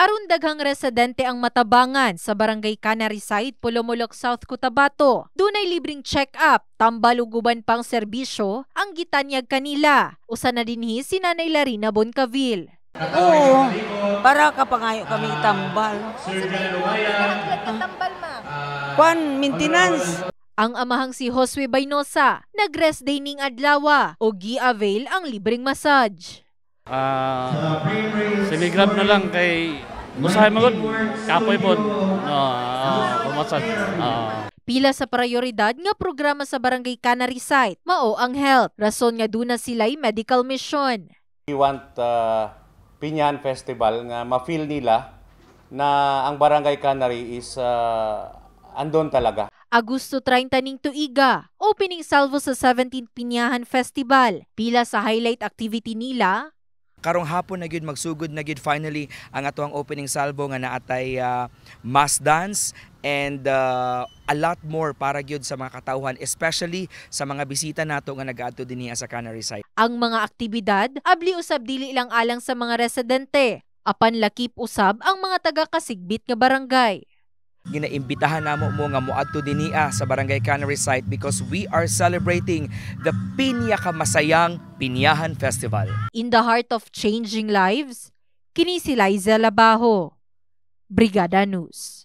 Aron daghang residente ang matabangan sa Barangay Canary Side, Pulumulok, South Cotabato. Dunay libreng check-up, tambal ug pang serbisyo ang gitanyag kanila. Usa na dinhi si Nanay Larina Boncaville. Oo, para kapangayo kami ah, itambal. Tambal ma. Ah, Kwan, maintenance. Ang amahang si Josue Baynosa, nag-rest day ning adlawa o gi-avail ang libreng massage. Uh, ah, siligrab na lang kay Usahay magod, kapoy po. Uh, ah, kumatsag. Ah, uh, Pila sa prioridad nga programa sa Barangay Canary Site, mao ang health. Rason nga duna sila'y medical mission. We want uh, Pinyan Festival nga ma-feel nila na ang Barangay Canary is uh, andon talaga. Agosto 30 ning tuiga, opening salvo sa 17th Pinyahan Festival. Pila sa highlight activity nila, Karong hapon na gyud magsugod na gyud finally ang atoang opening salvo nga naatay uh, mass dance and uh, a lot more para gyud sa mga katawhan especially sa mga bisita nato nga nagadto dinhi sa Canary side. Ang mga aktibidad abli usab dili lang alang sa mga residente apan lakip usab ang mga taga Kasigbit nga barangay. Ginaimbitahan namo mo nga moadto dinia ah, sa Barangay Canary site because we are celebrating the Pinya Kamasayang Pinyahan Festival. In the heart of changing lives, kini si Liza Labaho, Brigada News.